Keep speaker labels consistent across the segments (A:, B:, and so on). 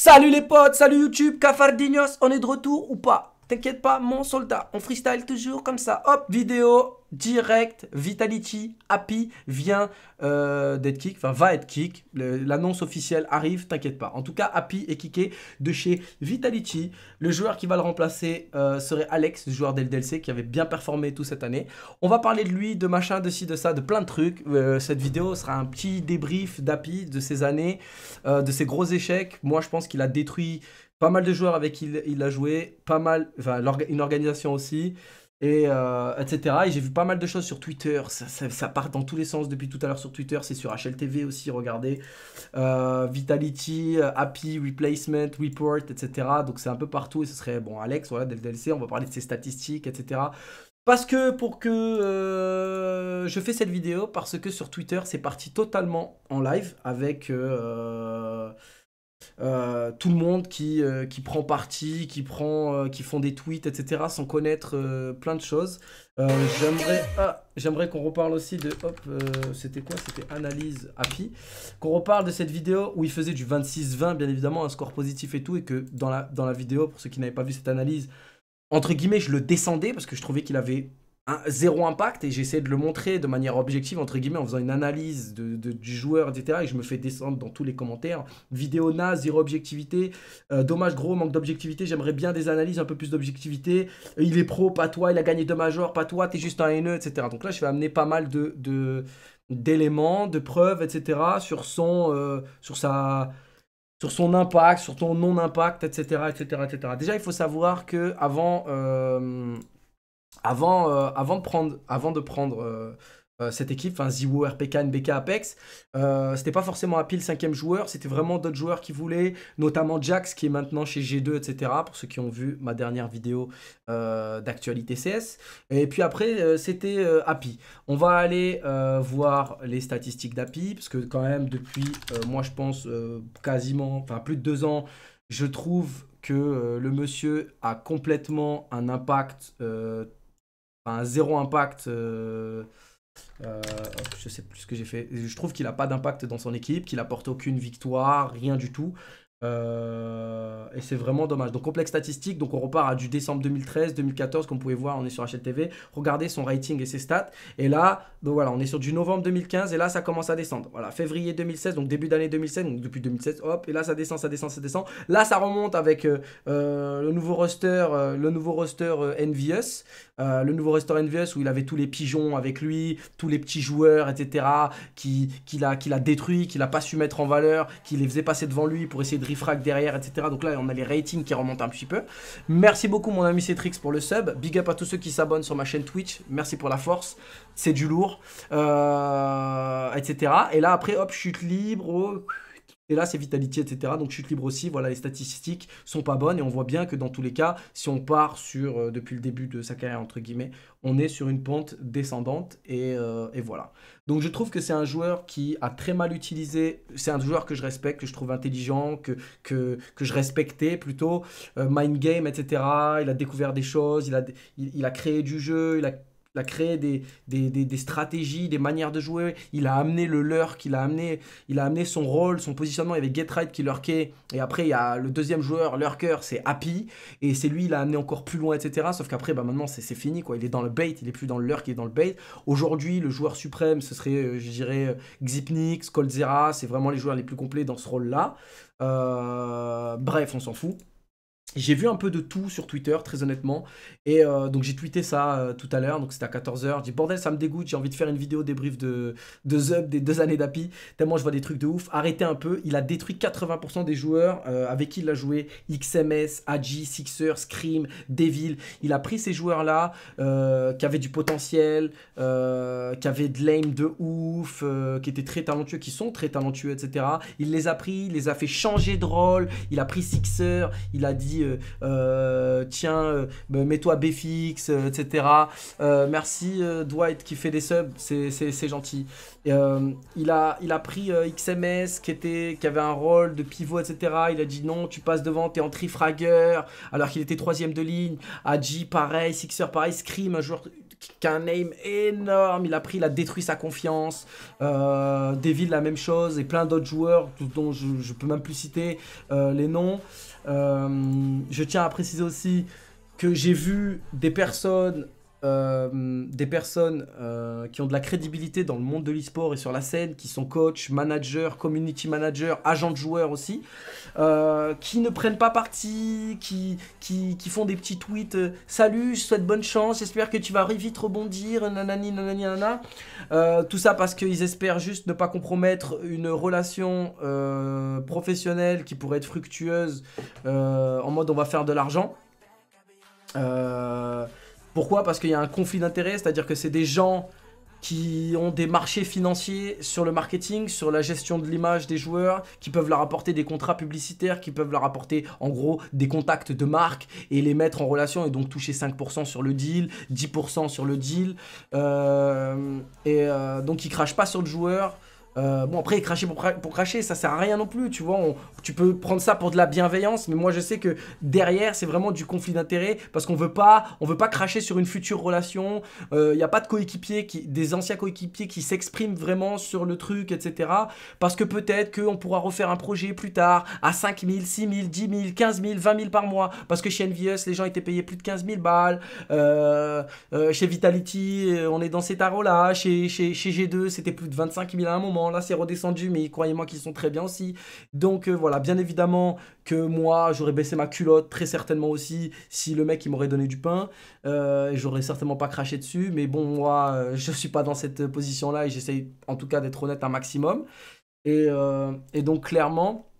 A: Salut les potes, salut YouTube, Cafardinos, on est de retour ou pas T'inquiète pas, mon soldat, on freestyle toujours comme ça. Hop, vidéo, direct, Vitality, Happy, vient euh, d'être kick, enfin va être kick. L'annonce officielle arrive, t'inquiète pas. En tout cas, Happy est kické de chez Vitality. Le joueur qui va le remplacer euh, serait Alex, le joueur d'LDLC qui avait bien performé toute cette année. On va parler de lui, de machin, de ci, de ça, de plein de trucs. Euh, cette vidéo sera un petit débrief d'Happy, de ses années, de ses gros échecs. Moi, je pense qu'il a détruit pas mal de joueurs avec qui il, a joué, pas mal, enfin, une organisation aussi, et euh, etc. Et j'ai vu pas mal de choses sur Twitter, ça, part dans tous les sens depuis tout à l'heure sur Twitter, c'est sur HLTV aussi, regardez, euh, Vitality, euh, Happy, Replacement, Report, etc. Donc c'est un peu partout, et ce serait, bon, Alex, voilà, DLC, on va parler de ses statistiques, etc. Parce que pour que je fais cette vidéo, parce que sur Twitter, c'est parti totalement en live avec... Euh, tout le monde qui, euh, qui prend parti, qui, prend, euh, qui font des tweets, etc., sans connaître plein de choses. j'aimerais, ah, j'aimerais qu'on reparle aussi de. Hop, c'était quoi C'était Analyse Happy. Qu'on reparle de cette vidéo où il faisait du 26-20, bien évidemment, un score positif et tout. Et que dans la, dans la vidéo, pour ceux qui n'avaient pas vu cette analyse, entre guillemets, je le descendais parce que je trouvais qu'il avait zéro impact et j'essaie de le montrer de manière objective, entre guillemets, en faisant une analyse de, du joueur, etc. Et je me fais descendre dans tous les commentaires. Vidéo naze, zéro objectivité. Euh, dommage gros, manque d'objectivité. J'aimerais bien des analyses, un peu plus d'objectivité. Il est pro, pas toi. Il a gagné deux majors, pas toi. T'es juste un haineux, etc. Donc là, je vais amener pas mal de, d'éléments, de preuves, etc. sur son, euh, sur sa, sur son impact, sur ton non-impact, etc., etc., etc. Déjà, il faut savoir que avant, euh, avant, euh, avant, de prendre, avant de prendre euh, euh, cette équipe, enfin Ziwo, RPK, NBK, Apex, c'était pas forcément à le cinquième joueur, c'était vraiment d'autres joueurs qui voulaient, notamment Jax qui est maintenant chez G2, etc. Pour ceux qui ont vu ma dernière vidéo d'actualité CS. Et puis après, c'était Happy. On va aller voir les statistiques d'Happy, parce que quand même, depuis, moi je pense, quasiment, enfin plus de deux ans, je trouve que le monsieur a complètement un impact un zéro impact. Euh, euh, je sais plus ce que j'ai fait. Je trouve qu'il n'a pas d'impact dans son équipe, qu'il apporte aucune victoire, rien du tout. Euh, et c'est vraiment dommage. Donc complexe statistique, donc on repart à du décembre 2013, 2014, comme vous pouvez voir, on est sur HLTV. Regardez son rating et ses stats. Et là, donc voilà, on est sur du novembre 2015 et là ça commence à descendre. Voilà, février 2016, donc début d'année 2016, donc depuis 2016, hop, et là ça descend, ça descend, ça descend. Là ça remonte avec euh, euh, le nouveau roster, le nouveau roster Envious, le nouveau roster Envious où il avait tous les pigeons avec lui, tous les petits joueurs, etc. qui qu'il a, qui a détruit, qu'il l'a pas su mettre en valeur, qui les faisait passer devant lui pour essayer de frac derrière, etc. Donc là, on a les ratings qui remontent un petit peu. Merci beaucoup, mon ami Cetrix, pour le sub. Big up à tous ceux qui s'abonnent sur ma chaîne Twitch. Merci pour la force. C'est du lourd. Euh, etc. Et là, après, hop, chute libre. Et là, c'est Vitality, etc. Donc chute libre aussi. Voilà, les statistiques sont pas bonnes et on voit bien que dans tous les cas, si on part sur euh, depuis le début de sa carrière entre guillemets, on est sur une pente descendante euh, et, voilà. Donc je trouve que c'est un joueur qui a très mal utilisé. C'est un joueur que je respecte, que je trouve intelligent, que que, je respectais plutôt. Euh, mind game, etc. Il a découvert des choses, il a il a créé du jeu, il a il a créé des, stratégies, des manières de jouer. Il a amené le lurk, il a amené, il a amené son rôle, son positionnement. Il y avait Get qui lurkait. Et après, il y a le deuxième joueur, lurker, c'est Happy. Et c'est lui, il l'a amené encore plus loin, etc. Sauf qu'après, bah, maintenant, c'est fini. quoi. Il est dans le bait, il est plus dans le lurk, il est dans le bait. Aujourd'hui, le joueur suprême, ce serait, euh, je dirais, euh, Xipnik, C'est vraiment les joueurs les plus complets dans ce rôle-là. Euh, bref, on s'en fout. J'ai vu un peu de tout sur Twitter, très honnêtement. Et euh, donc j'ai tweeté ça euh, tout à l'heure, donc c'était à 14h. J'ai dit bordel, ça me dégoûte, j'ai envie de faire une vidéo débrief de, de Zub des deux années d'API, tellement je vois des trucs de ouf. Arrêtez un peu, il a détruit 80% des joueurs euh, avec qui il a joué XMS, AG, Sixer, Scream, Devil. Il a pris ces joueurs-là qui avaient du potentiel, qui avaient de l'aim de ouf, qui étaient très talentueux, qui sont très talentueux, etc. Il les a pris, il les a fait changer de rôle, il a pris Sixer, il a dit. Euh, tiens, euh, bah, mets-toi BFX, etc. Euh, merci Dwight qui fait des subs, c'est gentil. il, a, il a pris XMS qui, était, qui avait un rôle de pivot, etc. Il a dit non, tu passes devant, t'es en Trifragger. » alors qu'il était troisième de ligne. Aji, pareil, Sixer, pareil, Scream, un joueur qu'un aim énorme. Il a pris, il a détruit sa confiance. Euh, David la même chose. Et plein d'autres joueurs dont je, ne peux même plus citer euh, les noms. Euh, je tiens à préciser aussi que j'ai vu des personnes euh, des personnes euh, qui ont de la crédibilité dans le monde de l'e-sport et sur la scène, qui sont coach, manager, community manager, agent de joueur aussi, euh, qui ne prennent pas parti, qui, qui, qui, font des petits tweets Salut, je souhaite bonne chance, j'espère que tu vas vite rebondir, nanani, nanani, nanana. tout ça parce qu'ils espèrent juste ne pas compromettre une relation professionnelle qui pourrait être fructueuse en mode on va faire de l'argent. Euh pourquoi Parce qu'il y a un conflit d'intérêts, c'est-à-dire que c'est des gens qui ont des marchés financiers sur le marketing, sur la gestion de l'image des joueurs, qui peuvent leur apporter des contrats publicitaires, qui peuvent leur apporter en gros des contacts de marque et les mettre en relation et donc toucher 5% sur le deal, 10% sur le deal. Euh, et euh, donc ils crachent pas sur le joueur, euh, bon, après, cracher pour, cracher, ça sert à rien non plus, tu vois. tu peux prendre ça pour de la bienveillance, mais moi, je sais que derrière, c'est vraiment du conflit d'intérêts parce qu'on veut pas, on veut pas cracher sur une future relation. Il euh, n'y a pas de coéquipiers, des anciens coéquipiers qui s'expriment vraiment sur le truc, etc. Parce que peut-être qu'on pourra refaire un projet plus tard à 5 000, 6 000, 10 000, 15 000, 20 000 par mois. Parce que chez Envious les gens étaient payés plus de 15 000 balles. Euh, chez Vitality, on est dans ces tarots-là. Chez, chez G2, c'était plus de 25 000 à un moment. Là, c'est redescendu, mais croyez-moi qu'ils sont très bien aussi. Donc euh, voilà, bien évidemment que moi, j'aurais baissé ma culotte, très certainement aussi, si le mec, il m'aurait donné du pain. Euh, j'aurais certainement pas craché dessus, mais bon, moi, euh, je suis pas dans cette position-là et j'essaye en tout cas d'être honnête un maximum. Et, donc, clairement,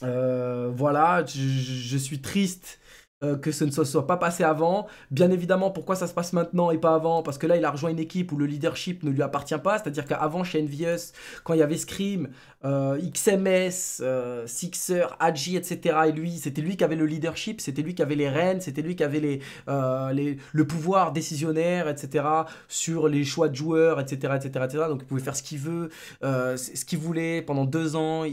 A: voilà, je suis triste euh, que ce ne se soit pas passé avant. Bien évidemment, pourquoi ça se passe maintenant et pas avant Parce que là, il a rejoint une équipe où le leadership ne lui appartient pas. C'est-à-dire qu'avant, chez Envious, quand il y avait Scream, euh, XMS, euh, Sixer, Adji, etc., et lui, c'était lui qui avait le leadership, c'était lui qui avait les rênes, c'était lui qui avait les, le pouvoir décisionnaire, etc., sur les choix de joueurs, etc., etc., etc. Donc, il pouvait faire ce qu'il veut, ce qu'il voulait. Pendant deux ans,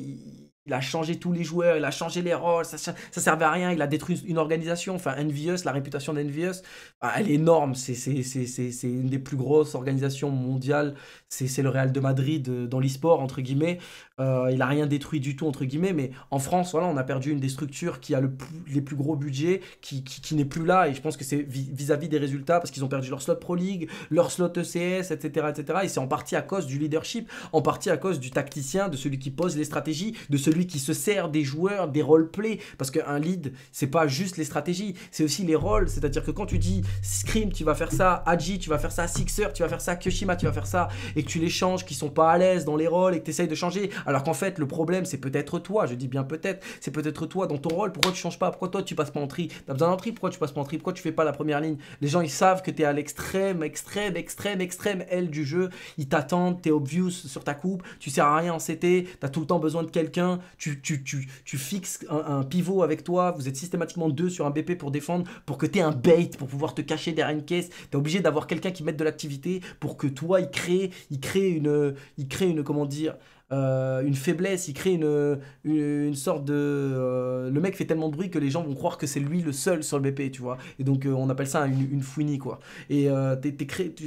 A: il a changé tous les joueurs, il a changé les rôles, ça, servait à rien, il a détruit une organisation. Enfin, Envious, la réputation d'Envious, ah, elle est énorme. C'est une des plus grosses organisations mondiales. C'est le Real de Madrid euh, dans l'e-sport, entre guillemets. Euh, il n'a rien détruit du tout, entre guillemets, mais en France, voilà, on a perdu une des structures qui a le les plus gros budgets, qui, n'est plus là, et je pense que c'est vis-à-vis des résultats, parce qu'ils ont perdu leur slot Pro League, leur slot ECS, etc. etc. et c'est en partie à cause du leadership, en partie à cause du tacticien, de celui qui pose les stratégies, de celui qui se sert des joueurs, des roleplays, parce qu'un lead, c'est pas juste les stratégies, c'est aussi les rôles, c'est-à-dire que quand tu dis Scream, tu vas faire ça, Haji, tu vas faire ça, Sixer, tu vas faire ça, Kyoshima, tu vas faire ça, et que tu les changes, qu'ils sont pas à l'aise dans les rôles, et que tu essayes de changer, alors qu'en fait, le problème, c'est peut-être toi, je dis bien peut-être, c'est peut-être toi dans ton rôle, pourquoi tu changes pas, pourquoi toi tu passes pas en tri, t'as besoin d'un tri, pourquoi tu passes pas en tri, pourquoi tu fais pas la première ligne Les gens, ils savent que es à l'extrême, extrême, extrême, extrême, L du jeu, ils t'attendent, es obvious sur ta coupe, tu sers à rien en CT, t'as tout le temps besoin de quelqu'un, tu, tu, tu, tu fixes un, pivot avec toi, vous êtes systématiquement deux sur un BP pour défendre, pour que aies un bait, pour pouvoir te cacher derrière une caisse, t'es obligé d'avoir quelqu'un qui mette de l'activité pour que toi, il crée, il crée une, il crée une, comment dire, euh, une faiblesse, il crée une, une, sorte de... Euh, le mec fait tellement de bruit que les gens vont croire que c'est lui le seul sur le BP, tu vois. Et donc euh, on appelle ça une, une fouinie, quoi. Et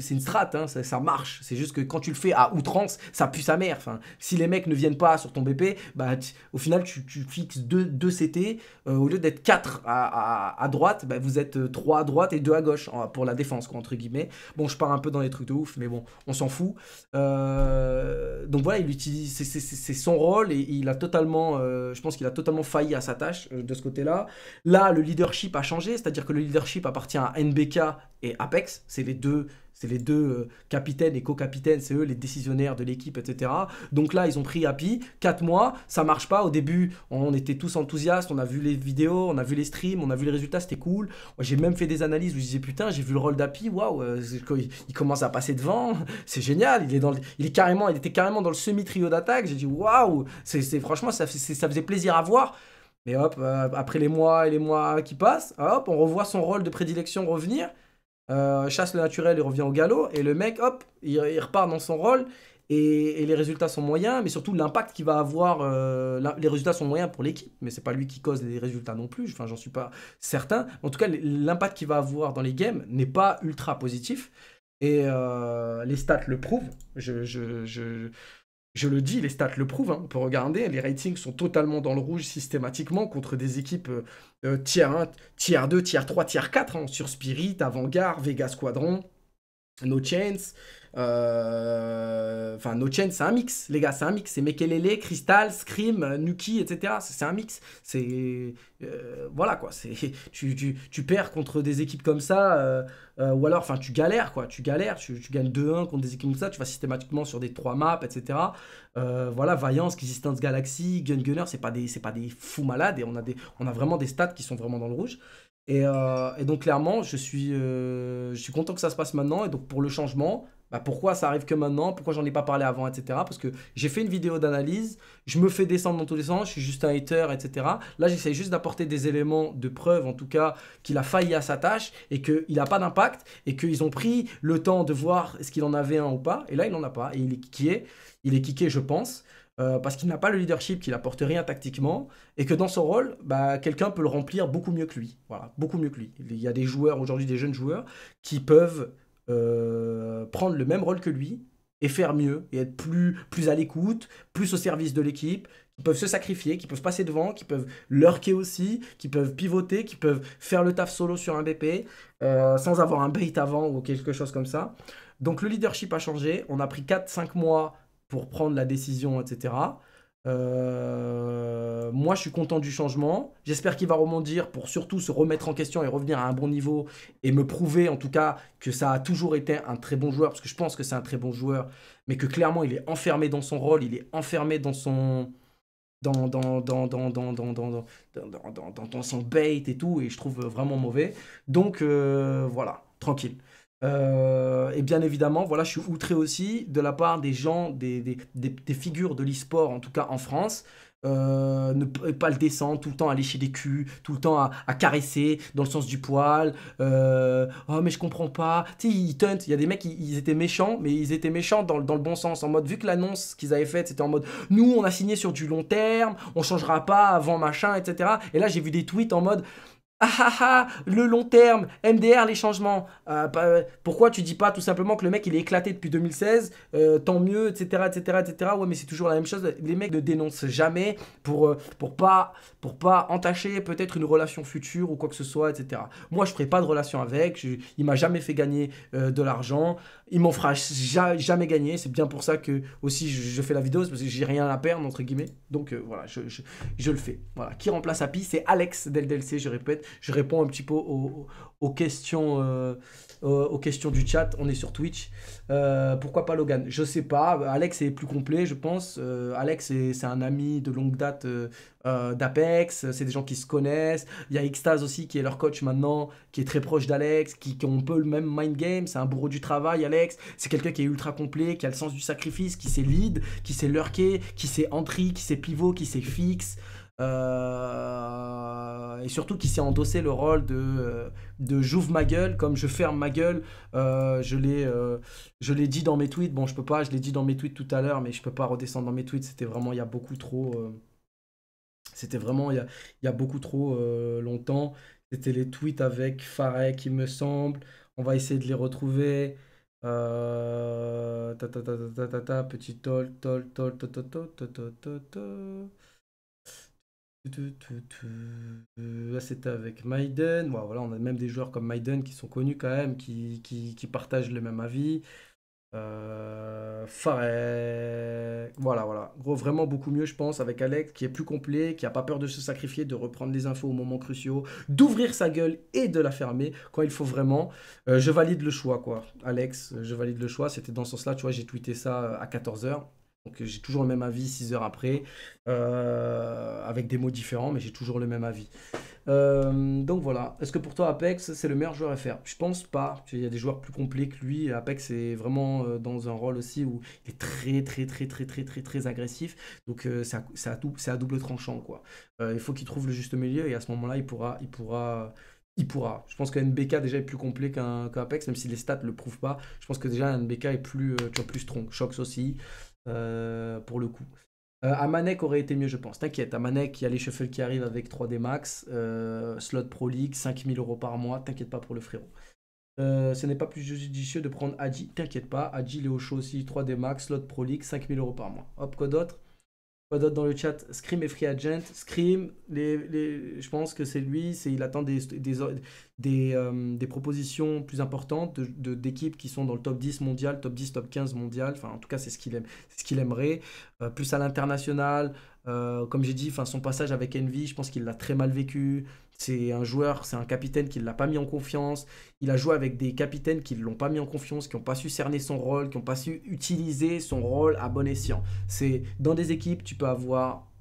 A: c'est une strate, hein, ça, marche. C'est juste que quand tu le fais à outrance, ça pue sa mère. Enfin, si les mecs ne viennent pas sur ton BP, bah, au final tu, tu fixes deux, deux CT. au lieu d'être Quatre à, droite, bah, vous êtes Trois à droite et deux à gauche pour la défense, quoi, entre guillemets. Bon, je pars un peu dans les trucs de ouf, mais bon, on s'en fout. donc voilà, il utilise c'est son rôle et il a totalement, euh, je pense qu'il a totalement failli à sa tâche euh, de ce côté-là. Là, le leadership a changé, c'est-à-dire que le leadership appartient à NBK et Apex, c'est les deux c'est les deux euh, capitaines et co-capitaines, c'est eux les décisionnaires de l'équipe, etc. Donc là, ils ont pris Happy, 4 mois, ça marche pas. Au début, on était tous enthousiastes, on a vu les vidéos, on a vu les streams, on a vu les résultats, c'était cool. J'ai même fait des analyses où je disais putain, j'ai vu le rôle d'Happy, waouh, euh, il commence à passer devant, c'est génial. Il est dans, il est carrément, il était carrément dans le semi-trio d'attaque. J'ai dit waouh, c'est franchement ça, ça faisait plaisir à voir. Mais hop, euh, après les mois et les mois qui passent, hop, on revoit son rôle de prédilection revenir. Euh, chasse le naturel et revient au galop. Et le mec, hop, il, repart dans son rôle. Et, les résultats sont moyens, mais surtout l'impact qu'il va avoir. Euh, les résultats sont moyens pour l'équipe, mais c'est pas lui qui cause les résultats non plus. Enfin, j'en suis pas certain. En tout cas, l'impact qu'il va avoir dans les games n'est pas ultra positif. Et euh, les stats le prouvent. je, je le dis, les stats le prouvent, hein, on peut regarder, les ratings sont totalement dans le rouge systématiquement contre des équipes tier euh, euh, tiers 1, tiers 2, tiers 3, tiers 4, hein, sur Spirit, Avant-Garde, Vega Squadron. No chains, euh, No c'est un mix, les gars, c'est un mix. C'est Mekelele, Crystal, Scream, Nuki, etc. C'est un mix. C'est. Euh, voilà, quoi. Tu, tu, perds contre des équipes comme ça, euh, ou alors, enfin, tu galères, quoi. Tu galères, tu, gagnes 2-1 contre des équipes comme ça, tu vas systématiquement sur des 3 maps, etc. voilà, Vaillance, Existence Galaxy, Gun Gunner, c'est pas, des, pas des fous malades et on a, des, on a vraiment des stats qui sont vraiment dans le rouge. Euh, et, donc clairement, je suis, euh, je suis content que ça se passe maintenant. Et donc pour le changement, bah, pourquoi ça arrive que maintenant, pourquoi j'en ai pas parlé avant, etc. Parce que j'ai fait une vidéo d'analyse, je me fais descendre dans tous les sens, je suis juste un hater, etc. Là, j'essaie juste d'apporter des éléments de preuve, en tout cas, qu'il a failli à sa tâche et qu'il n'a pas d'impact et qu'ils ont pris le temps de voir est-ce qu'il en avait un ou pas. Et là, il n'en a pas et il est kické. Il est kické, je pense. Euh, parce qu'il n'a pas le leadership, qu'il apporte rien tactiquement, et que dans son rôle, bah, quelqu'un peut le remplir beaucoup mieux que lui. Voilà, beaucoup mieux que lui. Il y a des joueurs aujourd'hui, des jeunes joueurs, qui peuvent euh, prendre le même rôle que lui et faire mieux et être plus, plus à l'écoute, plus au service de l'équipe, qui peuvent se sacrifier, qui peuvent passer devant, qui peuvent lurker aussi, qui peuvent pivoter, qui peuvent faire le taf solo sur un BP euh, sans avoir un bait avant ou quelque chose comme ça. Donc le leadership a changé, on a pris 4-5 mois pour prendre la décision, etc moi, je suis content du changement. J'espère qu'il va rebondir pour surtout se remettre en question et revenir à un bon niveau et me prouver en tout cas que ça a toujours été un très bon joueur, parce que je pense que c'est un très bon joueur, mais que clairement il est enfermé dans son rôle, il est enfermé dans son dans dans son bait et tout, et je trouve vraiment mauvais. Donc voilà, tranquille. Euh, et bien évidemment, voilà, je suis outré aussi de la part des gens, des, figures de l'e-sport, en tout cas en France, euh, ne pas le descendre, tout le temps à lécher des culs, tout le temps à, caresser dans le sens du poil. Euh, oh, mais je comprends pas. Tu sais, ils Il y a des mecs, ils, étaient méchants, mais ils étaient méchants dans, dans, le bon sens. En mode, vu que l'annonce qu'ils avaient faite, c'était en mode, nous, on a signé sur du long terme, on changera pas avant machin, etc. Et là, j'ai vu des tweets en mode. Ah ah ah, le long terme, MDR les changements. Ah, bah, pourquoi tu dis pas tout simplement que le mec il est éclaté depuis 2016, euh, tant mieux, etc., etc., etc. Ouais, mais c'est toujours la même chose. Les mecs ne dénoncent jamais pour, euh, pour, pas, pour pas entacher peut-être une relation future ou quoi que ce soit, etc. Moi je ferai pas de relation avec, il m'a jamais fait gagner euh, de l'argent il m'en fera jamais gagner. C'est bien pour ça que aussi je, fais la vidéo, parce que j'ai rien à perdre, entre guillemets. Donc euh, voilà, je, je, le fais. Voilà. Qui remplace Happy C'est Alex del DLC, je répète. Je réponds un petit peu aux, questions, euh, aux questions du chat. On est sur Twitch. Euh, pourquoi pas Logan Je sais pas. Alex est plus complet, je pense. Alex, c'est un ami de longue date d'Apex. C'est des gens qui se connaissent. Il y a Xtaz aussi, qui est leur coach maintenant, qui est très proche d'Alex, qui, qui ont un peu le même mind game. C'est un bourreau du travail, Alex c'est quelqu'un qui est ultra complet, qui a le sens du sacrifice, qui sait lead, qui sait lurker, qui sait entry, qui sait pivot, qui sait fixe. Euh, et surtout qui s'est endossé le rôle de, euh, de j'ouvre ma gueule comme je ferme ma gueule. Euh, je l'ai dit dans mes tweets. Bon, je peux pas, je l'ai dit dans mes tweets tout à l'heure, mais je peux pas redescendre dans mes tweets. C'était vraiment, il y a beaucoup trop. C'était vraiment, il y a, y a, beaucoup trop longtemps. C'était les tweets avec Farek, il me semble. On va essayer de les retrouver. Euh, ta, ta, ta, ta, ta, ta, petit tol, tol, tol, tol, Là, c'était avec Maiden. Bon, voilà, on a même des joueurs comme Maiden qui sont connus quand même, qui, qui, qui partagent le même avis. Euh, Voilà, voilà. Gros, vraiment beaucoup mieux, je pense, avec Alex, qui est plus complet, qui n'a pas peur de se sacrifier, de reprendre les infos au moment cruciaux, d'ouvrir sa gueule et de la fermer quand il faut vraiment. Euh, je valide le choix, quoi. Alex, je valide le choix. C'était dans ce sens-là, tu vois, j'ai tweeté ça euh, à 14h. Donc j'ai toujours le même avis 6 heures après, euh, avec des mots différents, mais j'ai toujours le même avis. Euh, donc voilà. Est-ce que pour toi, Apex, c'est le meilleur joueur à faire Je pense pas. Il y a des joueurs plus complets que lui. Apex est vraiment euh, dans un rôle aussi où il est très, très, très, très, très, très, très agressif. Donc euh, c'est à, à, double tranchant, quoi. il faut qu'il trouve le juste milieu et à ce moment-là, il pourra, il pourra il pourra. Je pense qu'un NBK déjà est plus complet qu'un Apex, même si les stats ne le prouvent pas. Je pense que déjà un NBK est plus, plus strong. Shox aussi, pour le coup. Amanek euh, aurait été mieux, je pense. T'inquiète, Amanek, il y a les cheveux qui arrivent avec 3D Max, euh, Slot Pro League, 5000 euros par mois. T'inquiète pas pour le frérot. Euh, ce n'est pas plus judicieux de prendre Adji. T'inquiète pas, Adji il est au chaud aussi, 3D Max, slot Pro League, 5000 euros par mois. Hop, quoi d'autre dans le chat Scream et free agent. Scream, les, les, je pense que c'est lui. C'est, il attend des, euh, des, propositions plus importantes de, d'équipes qui sont dans le top 10 mondial, top 10, top 15 mondial. Enfin, en tout cas, c'est ce qu'il, aime, ce qu'il aimerait. Euh, plus à l'international. Euh, comme j'ai dit, enfin, son passage avec Envy, je pense qu'il l'a très mal vécu. C'est un joueur, c'est un capitaine qui ne l'a pas mis en confiance. Il a joué avec des capitaines qui ne l'ont pas mis en confiance, qui n'ont pas su cerner son rôle, qui n'ont pas su utiliser son rôle à bon escient. C'est dans des équipes, tu peux avoir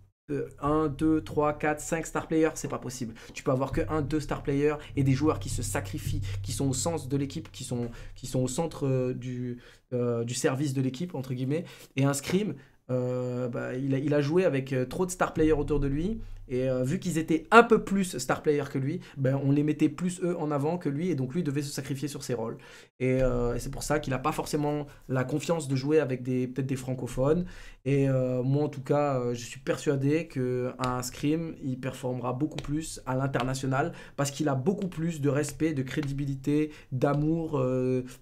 A: 1, 2, 3, 4, 5 star players, c'est pas possible. Tu peux avoir que 1, 2 star players et des joueurs qui se sacrifient, qui sont au sens de l'équipe, qui sont, qui sont au centre euh, du, euh, du service de l'équipe, entre guillemets. Et un scrim, euh, bah, il, a, il, a, joué avec trop de star players autour de lui et euh, vu qu'ils étaient un peu plus star player que lui, ben, on les mettait plus eux en avant que lui, et donc lui devait se sacrifier sur ses rôles. Et, euh, c'est pour ça qu'il n'a pas forcément la confiance de jouer avec des, peut-être des francophones. Et euh, moi, en tout cas, je suis persuadé qu'un Scream, il performera beaucoup plus à l'international, parce qu'il a beaucoup plus de respect, de crédibilité, d'amour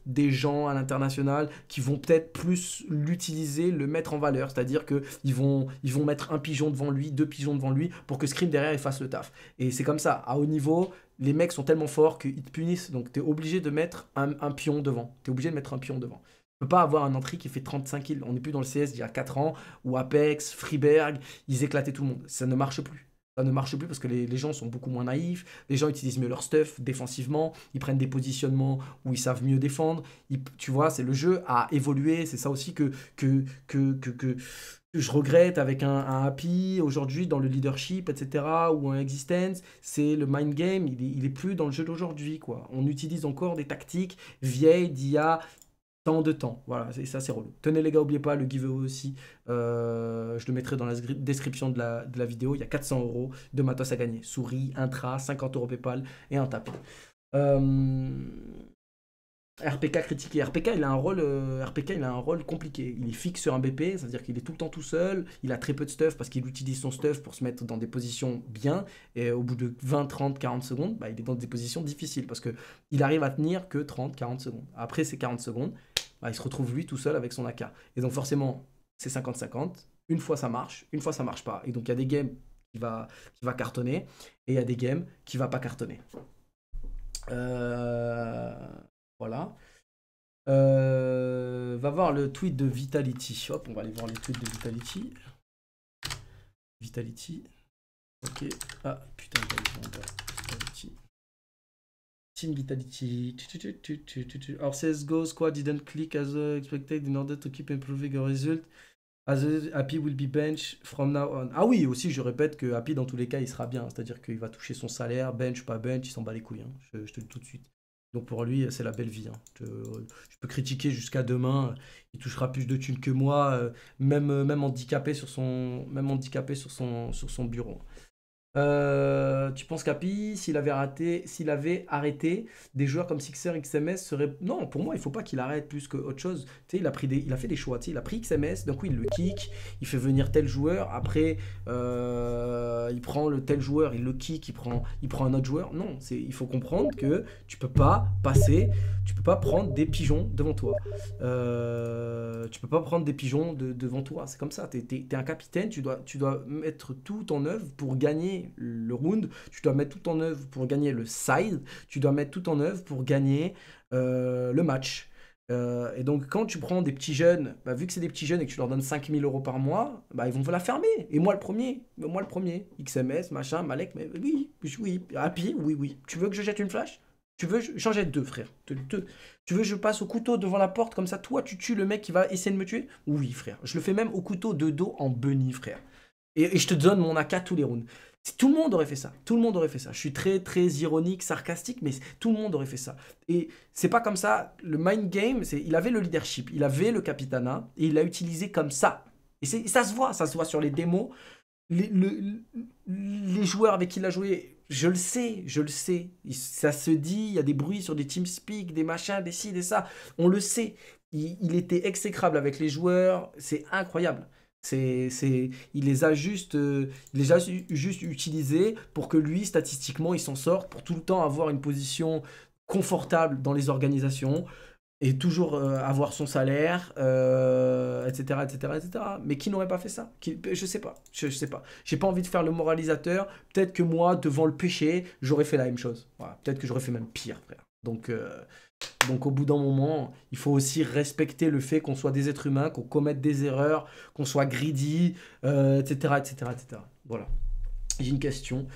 A: des gens à l'international, qui vont peut-être plus l'utiliser, le mettre en valeur. C'est-à-dire qu'ils vont, ils vont mettre un pigeon devant lui, deux pigeons devant lui, pour que Scream derrière il fasse le taf. Et c'est comme ça, à haut niveau, les mecs sont tellement forts qu'ils te punissent, donc t'es obligé de mettre un, pion devant. T'es obligé de mettre un pion devant. Tu peux pas avoir un entry qui fait 35 kills. On n'est plus dans le CS d'il y a 4 ans, où Apex, Freeberg, ils éclataient tout le monde. Ça ne marche plus. Ça ne marche plus parce que les, gens sont beaucoup moins naïfs, les gens utilisent mieux leur stuff défensivement, ils prennent des positionnements où ils savent mieux défendre. tu vois, c'est le jeu à évolué. c'est ça aussi que, que, que, que je regrette avec un, happy aujourd'hui dans le leadership, etc., ou un existence, c'est le mind game, il est, plus dans le jeu d'aujourd'hui, quoi. On utilise encore des tactiques vieilles d'il y a tant de temps. Voilà, et ça c'est relou. Tenez les gars, oubliez pas le giveaway aussi. Euh, je le mettrai dans la description de la, de la vidéo. Il y a 400 euros de matos à gagner. Souris, intra, 50 euros PayPal et un tapis. Euh, RPK critiqué. RPK, il a un rôle, euh, RPK, il a un rôle compliqué. Il est fixe sur un BP, c'est-à-dire qu'il est tout le temps tout seul. Il a très peu de stuff parce qu'il utilise son stuff pour se mettre dans des positions bien. Et au bout de 20, 30, 40 secondes, bah, il est dans des positions difficiles parce qu'il il arrive à tenir que 30, 40 secondes. Après ces 40 secondes, bah, il se retrouve lui tout seul avec son AK. Et donc forcément, c'est 50-50. Une fois ça marche, une fois ça marche pas. Et donc il y a des games qui va, va cartonner et il y a des games qui va pas cartonner. Euh... Voilà. Euh, va voir le tweet de Vitality. Hop, on va aller voir le tweet de Vitality. Vitality. Ok. Ah, putain, Vitality. Team Vitality. Our CSGO squad didn't click as expected in order to keep improving your result. As Happy will be bench from now on. Ah oui, aussi, je répète que Happy, dans tous les cas, il sera bien. C'est-à-dire qu'il va toucher son salaire, bench, pas bench, il s'en bat les couilles. Hein. je, te le dis tout de suite. Donc pour lui, c'est la belle vie. Hein. Je, peux critiquer jusqu'à demain. Il touchera plus de thunes que moi, euh, même, euh, même handicapé sur son, même handicapé sur son, sur son bureau. Hein. Euh, tu penses qu'Api, s'il avait raté, s'il avait arrêté des joueurs comme Sixer, XMS serait non pour moi il faut pas qu'il arrête plus que autre chose. Tu sais, il a pris des, il a fait des choix. Tu sais, il a pris XMS, d'un coup il le kick, il fait venir tel joueur, après euh, il prend le tel joueur, il le kick, il prend, il prend un autre joueur. Non, c'est il faut comprendre que tu peux pas passer, tu peux pas prendre des pigeons devant toi. Euh, tu peux pas prendre des pigeons de, devant toi. C'est comme ça. tu es, un capitaine, tu dois, tu dois mettre tout en œuvre pour gagner le round, tu dois mettre tout en œuvre pour gagner le side, tu dois mettre tout en œuvre pour gagner euh, le match. Euh, et donc quand tu prends des petits jeunes, bah, vu que c'est des petits jeunes et que tu leur donnes 5000 euros par mois, bah, ils vont la fermer. Et moi le premier, moi le premier, XMS, machin, Malek, mais oui, oui, Happy, oui, oui. Tu veux que je jette une flash tu veux, j'en jette deux, frère. tu veux, que je passe au couteau devant la porte, comme ça, toi, tu tues le mec qui va essayer de me tuer Oui, frère. Je le fais même au couteau de dos en bunny, frère. Et, et je te donne mon AK tous les rounds. Tout le monde aurait fait ça. Tout le monde aurait fait ça. Je suis très très ironique, sarcastique, mais tout le monde aurait fait ça. Et c'est pas comme ça. Le mind game, c'est il avait le leadership, il avait le capitana et il l'a utilisé comme ça. Et, ça se voit, ça se voit sur les démos. Les, joueurs avec qui il a joué, je le sais, je le sais. Ça se dit, il y a des bruits sur des TeamSpeak, des machins, des ci, des ça. On le sait. il était exécrable avec les joueurs. C'est incroyable. C'est, il les a juste, euh, les juste utilisés pour que lui, statistiquement, il s'en sorte, pour tout le temps avoir une position confortable dans les organisations et toujours euh, avoir son salaire, etc., etc., etc. Mais qui n'aurait pas fait ça qui, Je sais pas, je, je sais pas. J'ai pas envie de faire le moralisateur. Peut-être que moi, devant le péché, j'aurais fait la même chose. Peut-être que j'aurais fait même pire, frère. Euh, donc, au bout d'un moment, il faut aussi respecter le fait qu'on soit des êtres humains, qu'on commette des erreurs, qu'on soit greedy, etc., euh, etc., Voilà. J'ai une question.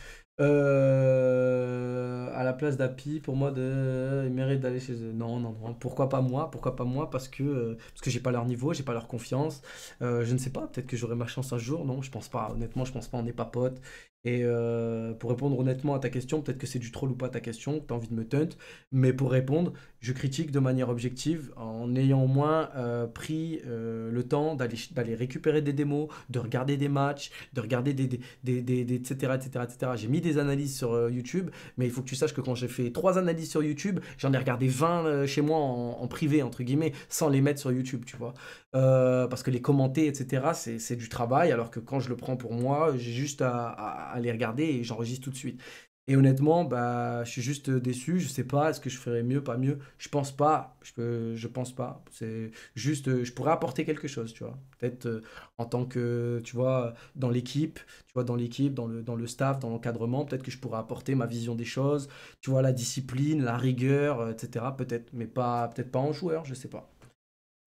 A: Euh, à la place d'Api, pour moi, de... ils d'aller chez eux. Non, non, non. Pourquoi pas moi Pourquoi pas moi Parce que parce que j'ai pas leur niveau, j'ai pas leur confiance. je ne sais pas. Peut-être que j'aurai ma chance un jour. Non, je pense pas. Honnêtement, je pense pas. On n'est pas potes. Et euh, pour répondre honnêtement à ta question, peut-être que c'est du troll ou pas ta question, que tu as envie de me tunt, mais pour répondre, je critique de manière objective en ayant au moins euh, pris euh, le temps d'aller récupérer des démos, de regarder des matchs, de regarder des, etc. etc., etc. J'ai mis des analyses sur YouTube, mais il faut que tu saches que quand j'ai fait trois analyses sur YouTube, j'en ai regardé 20 chez moi en, en, privé, entre guillemets, sans les mettre sur YouTube, tu vois. Euh, parce que les commenter, etc., c'est du travail, alors que quand je le prends pour moi, j'ai juste à, les regarder et j'enregistre tout de suite. Et honnêtement, bah, je suis juste déçu, je sais pas, est-ce que je ferais mieux, pas mieux Je pense pas, je, je pense pas. C'est juste, je pourrais apporter quelque chose, tu vois. Peut-être euh, en tant que, tu vois, dans l'équipe, tu vois, dans l'équipe, dans le, dans le staff, dans l'encadrement, peut-être que je pourrais apporter ma vision des choses, tu vois, la discipline, la rigueur, euh, etc., peut-être, mais pas peut-être pas en joueur, je sais pas.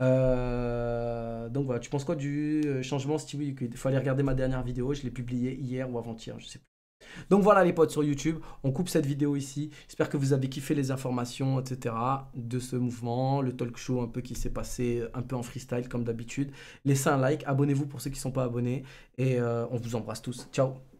A: Euh, donc voilà, tu penses quoi du euh, changement Stevie Il fallait regarder ma dernière vidéo, je l'ai publiée hier ou avant-hier, je sais plus. Donc voilà les potes sur YouTube, on coupe cette vidéo ici. J'espère que vous avez kiffé les informations, etc. de ce mouvement, le talk show un peu qui s'est passé un peu en freestyle comme d'habitude. Laissez un like, abonnez-vous pour ceux qui ne sont pas abonnés et euh, on vous embrasse tous. Ciao